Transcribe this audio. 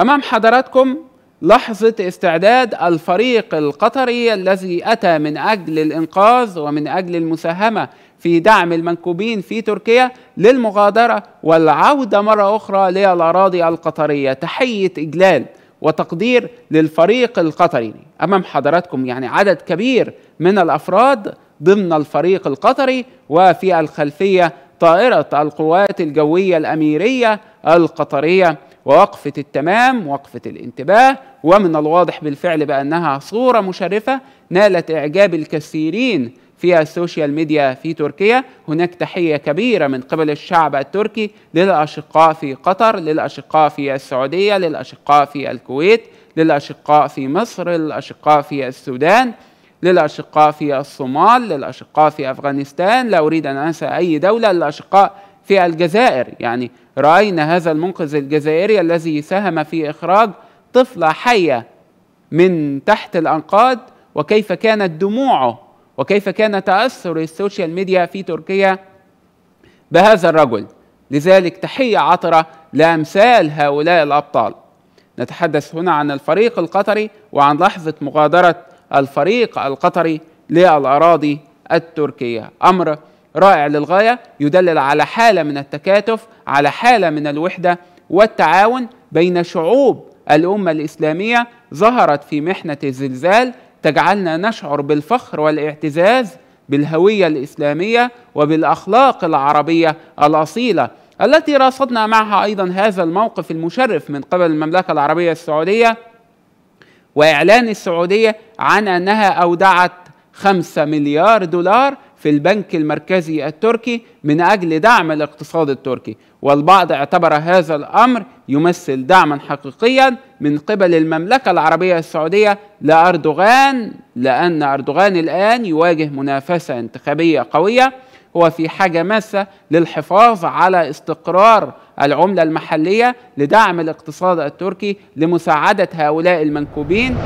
امام حضراتكم لحظه استعداد الفريق القطري الذي اتى من اجل الانقاذ ومن اجل المساهمه في دعم المنكوبين في تركيا للمغادره والعوده مره اخرى للاراضي القطريه تحيه اجلال وتقدير للفريق القطري امام حضراتكم يعني عدد كبير من الافراد ضمن الفريق القطري وفي الخلفيه طائره القوات الجويه الاميريه القطريه ووقفة التمام وقفة الانتباه ومن الواضح بالفعل بأنها صورة مشرفة نالت إعجاب الكثيرين في السوشيال ميديا في تركيا هناك تحية كبيرة من قبل الشعب التركي للأشقاء في قطر للأشقاء في السعودية للأشقاء في الكويت للأشقاء في مصر للأشقاء في السودان للأشقاء في الصومال للأشقاء في أفغانستان لا أريد أن أنسى أي دولة للأشقاء في الجزائر يعني راينا هذا المنقذ الجزائري الذي ساهم في اخراج طفله حيه من تحت الانقاض وكيف كانت دموعه وكيف كان تاثر السوشيال ميديا في تركيا بهذا الرجل لذلك تحيه عطره لامثال هؤلاء الابطال نتحدث هنا عن الفريق القطري وعن لحظه مغادره الفريق القطري للاراضي التركيه امر رائع للغايه يدلل على حاله من التكاتف على حاله من الوحده والتعاون بين شعوب الامه الاسلاميه ظهرت في محنه الزلزال تجعلنا نشعر بالفخر والاعتزاز بالهويه الاسلاميه وبالاخلاق العربيه الاصيله التي رصدنا معها ايضا هذا الموقف المشرف من قبل المملكه العربيه السعوديه واعلان السعوديه عن انها اودعت خمسة مليار دولار في البنك المركزي التركي من أجل دعم الاقتصاد التركي والبعض اعتبر هذا الأمر يمثل دعما حقيقيا من قبل المملكة العربية السعودية لأردوغان لأن أردوغان الآن يواجه منافسة انتخابية قوية هو في حاجة ماسة للحفاظ على استقرار العملة المحلية لدعم الاقتصاد التركي لمساعدة هؤلاء المنكوبين